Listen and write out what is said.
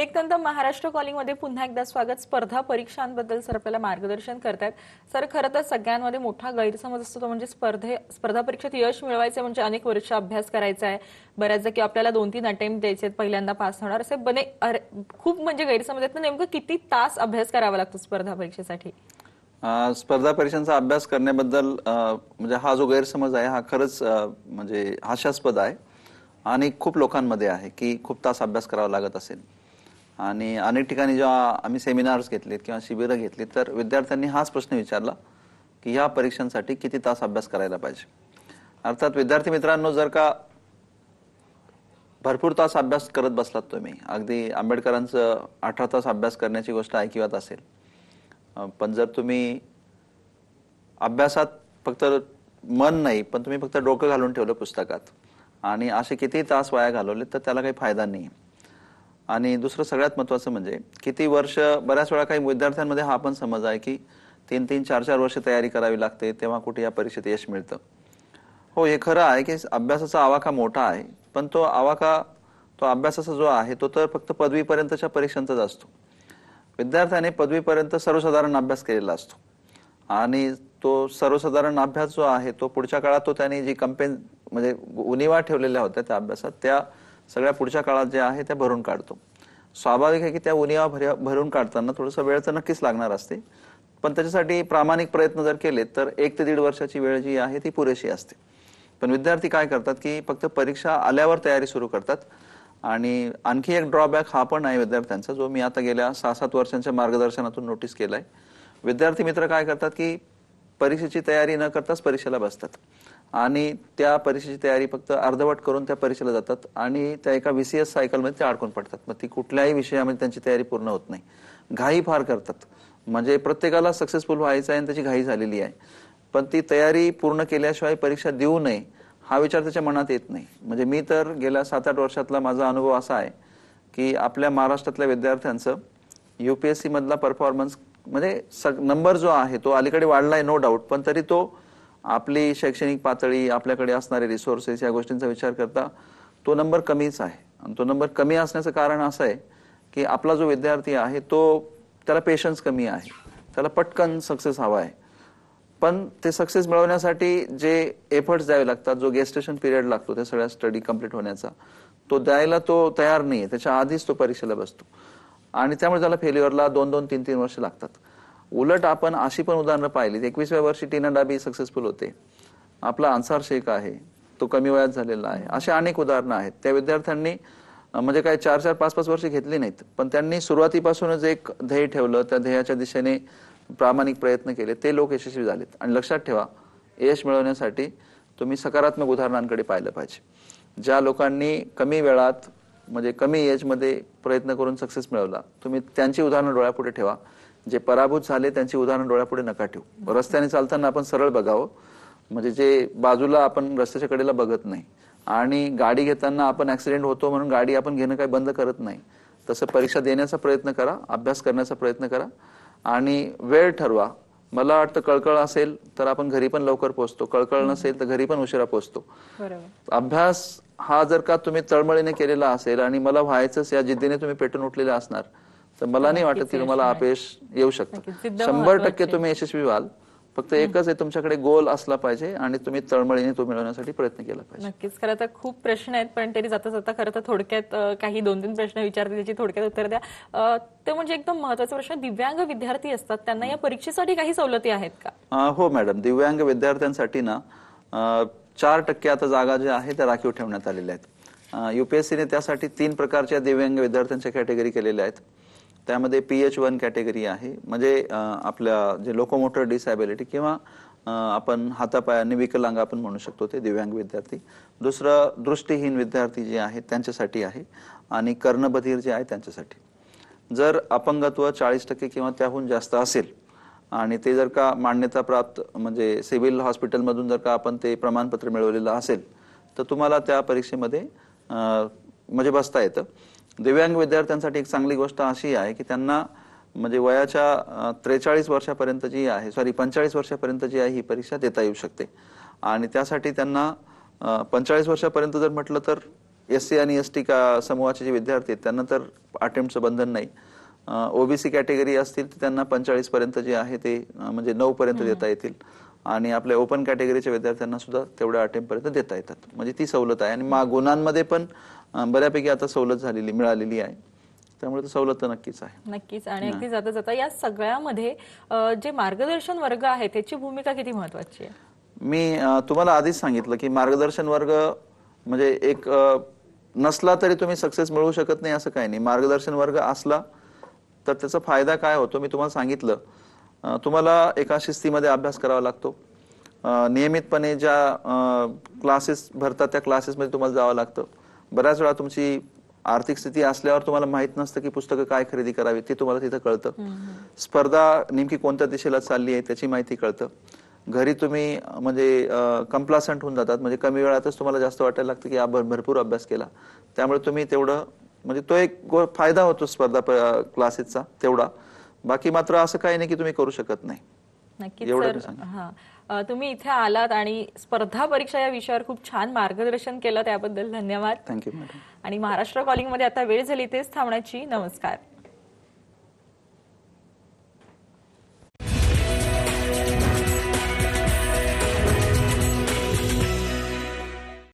ब्रेकनंतर महाराष्ट्र कॉलिंगमध्ये पुन्हा एकदा स्वागत स्पर्धा परीक्षांबद्दल सर आपल्याला मार्गदर्शन करतात सर खरं तर सगळ्यांमध्ये मोठा गैरसमज असतो तो म्हणजे स्पर्धे स्पर्धा परीक्षेत यश मिळवायचं म्हणजे अनेक वर्ष अभ्यास करायचा आहे बऱ्याचदा की आपल्याला दोन तीन अटेम्प्ट द्यायचे पहिल्यांदा पास होणार असे बने खूप म्हणजे गैरसमज आहेत नेमकं किती तास अभ्यास करावा लागतो स्पर्धा परीक्षेसाठी स्पर्धा परीक्षांचा अभ्यास करण्याबद्दल म्हणजे हा जो गैरसमज आहे हा खरंच म्हणजे हाशास्पद आहे आणि खूप लोकांमध्ये आहे की खूप तास अभ्यास करावा लागत असेल आणि अनेक ठिकाणी जेव्हा आम्ही सेमिनार्स घेतलेत किंवा शिबिरं घेतली तर विद्यार्थ्यांनी हाच प्रश्न विचारला की ह्या परीक्षांसाठी किती तास अभ्यास करायला पाहिजे अर्थात विद्यार्थी मित्रांनो जर का भरपूर तास अभ्यास करत बसलात तुम्ही अगदी आंबेडकरांचं अठरा तास अभ्यास करण्याची गोष्ट ऐकिवात असेल पण जर तुम्ही अभ्यासात फक्त मन नाही पण तुम्ही फक्त डोकं घालून ठेवलं पुस्तकात आणि असे किती तास वाया घालवले तर त्याला काही फायदा नाही आणि दुसरं सगळ्यात महत्वाचं म्हणजे किती वर्ष बऱ्याच वेळा काही विद्यार्थ्यांमध्ये हा पण समज आहे की तीन तीन चार चार वर्ष तयारी करावी लागते तेव्हा कुठे या परीक्षेत यश मिळतं हो हे खरं आहे की अभ्यासाचा आवाका मोठा आहे पण तो आवाका तो अभ्यासाचा जो आहे तो तर फक्त पदवीपर्यंतच्या परीक्षांचाच असतो विद्यार्थ्याने पदवीपर्यंत सर्वसाधारण अभ्यास केलेला असतो आणि तो सर्वसाधारण अभ्यास जो आहे तो पुढच्या काळात तो त्याने जी कंपेन म्हणजे उनिवा ठेवलेल्या होत्या त्या अभ्यासात त्या सगळ्या पुढच्या काळात जे आहे त्या भरून काढतो स्वाभाविक आहे की त्या उनिया भरून काढताना थोडंसं वेळ तर नक्कीच लागणार असते पण त्याच्यासाठी प्रामाणिक प्रयत्न जर केले तर एक ते दीड वर्षाची वेळ जी आहे ती पुरेशी असते पण विद्यार्थी काय करतात की फक्त परीक्षा आल्यावर तयारी सुरू करतात आणि आणखी एक ड्रॉबॅक हा पण आहे विद्यार्थ्यांचा जो मी आता गेल्या सहा सात वर्षांच्या मार्गदर्शनातून नोटीस केला विद्यार्थी मित्र काय करतात की परीक्षेची तयारी न करताच परीक्षेला बसतात आणि त्या परीक्षेची तयारी फक्त अर्धवट करून त्या परीक्षेला जातात आणि त्या एका व्ही सी एस सायकलमध्ये त्या अडकून पडतात मग ती कुठल्याही विषयामध्ये त्यांची तयारी पूर्ण होत नाही घाई फार करतात म्हणजे प्रत्येकाला सक्सेसफुल व्हायचं आहे आणि त्याची घाई झालेली आहे पण ती तयारी पूर्ण केल्याशिवाय परीक्षा देऊ नये हा विचार त्याच्या मनात येत नाही म्हणजे मी तर गेल्या सात आठ वर्षातला माझा अनुभव असा आहे की आपल्या महाराष्ट्रातल्या विद्यार्थ्यांचं यू पी एस सीमधला परफॉर्मन्स म्हणजे सग नंबर जो आहे तो अलीकडे वाढला आहे नो डाऊट पण तरी तो आपली शैक्षणिक पातळी आपल्याकडे असणारे रिसोर्सेस या गोष्टींचा विचार करता तो नंबर कमीच आहे आणि तो नंबर कमी असण्याचं कारण असं आहे की आपला जो विद्यार्थी आहे तो त्याला पेशन्स कमी आहे त्याला पटकन सक्सेस हवा आहे पण ते सक्सेस मिळवण्यासाठी जे एफर्ट्स द्यावे लागतात जो गेस्टेशन पिरियड लागतो त्या सगळ्या स्टडी कम्प्लीट होण्याचा तो द्यायला तो तयार नाही आहे त्याच्या आधीच तो परीक्षेला बसतो आणि त्यामुळे त्याला फेल्युअरला दोन दोन तीन तीन वर्ष लागतात उलट आपण अशी पण उदाहरणं पाहिली एकवीसव्या वर्षी टीना डाबी सक्सेसफुल होते आपला अन्सार शेख आहे तो कमी वयात झालेला आहे अशा अनेक उदाहरणं आहेत त्या विद्यार्थ्यांनी म्हणजे काय चार चार पाच पाच वर्ष घेतली नाहीत पण त्यांनी सुरुवातीपासूनच एक ध्येय ठेवलं त्या ध्येयाच्या दिशेने प्रामाणिक प्रयत्न केले ते लोक यशस्वी झालेत आणि लक्षात ठेवा यश मिळवण्यासाठी तुम्ही सकारात्मक उदाहरणांकडे पाहिलं पाहिजे ज्या लोकांनी कमी वेळात म्हणजे कमी एजमध्ये प्रयत्न करून सक्सेस मिळवला तुम्ही त्यांची उदाहरणं डोळ्यापुढे ठेवा जे पराभूत झाले त्यांची उदाहरण डोळ्यापुढे नका ठेवू रस्त्याने चालताना आपण सरळ बघावं म्हणजे जे बाजूला आपण रस्त्याच्या कडेला बघत नाही आणि गाडी घेताना आपण ऍक्सिडेंट होतो म्हणून गाडी आपण घेणं काही बंद करत नाही तसं परीक्षा देण्याचा प्रयत्न करा अभ्यास करण्याचा प्रयत्न करा आणि वेळ ठरवा मला वाटतं कळकळ असेल तर आपण घरी पण लवकर पोहोचतो कळकळ नसेल तर घरी पण उशिरा पोहोचतो अभ्यास हा जर का तुम्ही तळमळीने केलेला असेल आणि मला व्हायचंच या जिद्दीने तुम्ही पेटून उठलेला असणार तर मला नाही वाटत की तुम्हाला अपयश येऊ शकतं शंभर टक्के तुम्ही यशस्वी व्हाल फक्त एकच आहे तुमच्याकडे गोल असला पाहिजे आणि तुम्ही तळमळीने तो मिळवण्यासाठी प्रयत्न केला पाहिजे नक्कीच खरं तर खूप प्रश्न आहेत पण तरी जाता जाता खरं तर थोडक्यात काही दोन तीन प्रश्न विचारते त्याची थोडक्यात उत्तर द्या ते म्हणजे एकदम महत्वाचा प्रश्न दिव्यांग विद्यार्थी असतात त्यांना या परीक्षेसाठी काही सवलती आहेत का हो मॅडम दिव्यांग विद्यार्थ्यांसाठी ना चार टक्के आता जागा ज्या आहे त्या राखीव ठेवण्यात आलेल्या आहेत युपीएससीने त्यासाठी तीन प्रकारच्या दिव्यांग विद्यार्थ्यांच्या कॅटेगरी केलेल्या आहेत त्यामध्ये पी एच वन कॅटेगरी आहे म्हणजे आपल्या जे लोकोमोटर डिसॅबिलिटी किंवा आपण हातापायाने विकलांग आपण म्हणू शकतो ते दिव्यांग विद्यार्थी दुसरं दृष्टीहीन विद्यार्थी जे आहेत त्यांच्यासाठी आहे आणि कर्णबधीर जे आहे त्यांच्यासाठी जर अपंगत्व चाळीस टक्के किंवा त्याहून जास्त असेल आणि ते जर का मान्यता प्राप्त म्हणजे सिव्हिल हॉस्पिटलमधून जर का आपण ते प्रमाणपत्र मिळवलेलं असेल तर तुम्हाला त्या परीक्षेमध्ये म्हणजे बसता येतं दिव्यांग विद्यार्थ्यांसाठी एक चांगली गोष्ट अशी आहे की त्यांना म्हणजे वयाच्या त्रेचाळीस वर्षापर्यंत जी आहे सॉरी पंचेचाळीस वर्षापर्यंत जी आहे ही परीक्षा देता येऊ शकते आणि त्यासाठी त्यांना पंचेचाळीस वर्षापर्यंत जर म्हटलं तर एस सी आणि एस टी का समूहाचे जे विद्यार्थी आहेत त्यांना तर अटेम्प्टचं बंधन नाही ओबीसी कॅटेगरी असतील तर त्यांना पंचेचाळीस पर्यंत जे आहे ते म्हणजे नऊ पर्यंत देता येतील आणि आपल्या ओपन कॅटेगरीच्या विद्यार्थ्यांना सुद्धा तेवढ्या अटेम्प्टपर्यंत देता येतात म्हणजे ती सवलत आहे आणि मा गुणांमध्ये पण बऱ्यापैकी आता सवलत झालेली मिळालेली आहे त्यामुळे सवलत नक्कीच आहे नक्कीच आणि अगदी जाता जाता या सगळ्यामध्ये जे मार्गदर्शन वर्ग आहे त्याची भूमिका किती महत्वाची आहे मी तुम्हाला आधीच सांगितलं की मार्गदर्शन वर्ग म्हणजे एक नसला तरी तुम्ही सक्सेस मिळवू शकत नाही असं काही नाही मार्गदर्शन वर्ग असला तर त्याचा फायदा काय होतो मी तुम्हाला सांगितलं तुम्हाला एका शिस्तीमध्ये अभ्यास करावा लागतो नियमितपणे ज्या क्लासेस भरतात त्या क्लासेसमध्ये तुम्हाला जावं लागतं बऱ्याच वेळा तुमची आर्थिक स्थिती असल्यावर तुम्हाला माहित नसतं की पुस्तकं काय खरेदी करावी ते तुम्हाला तिथं कळतं स्पर्धा नेमकी कोणत्या दिशेला चालली आहे त्याची माहिती कळतं घरी तुम्ही म्हणजे कम्प्लासंट होऊन जातात म्हणजे कमी वेळातच तुम्हाला जास्त वाटायला लागतं की आपण भरपूर अभ्यास केला त्यामुळे तुम्ही तेवढं म्हणजे तो एक फायदा होतो स्पर्धा क्लासेसचा तेवढा बाकी मात्र असं काही नाही की तुम्ही करू शकत नाही नक्कीच हा तुम्ही इथे आलात आणि स्पर्धा परीक्षा या विषयावर खूप छान मार्गदर्शन केलं त्याबद्दल धन्यवाद थँक्यू आणि महाराष्ट्र कॉलिंग मध्ये आता वेळ झाली तेच थांबण्याची नमस्कार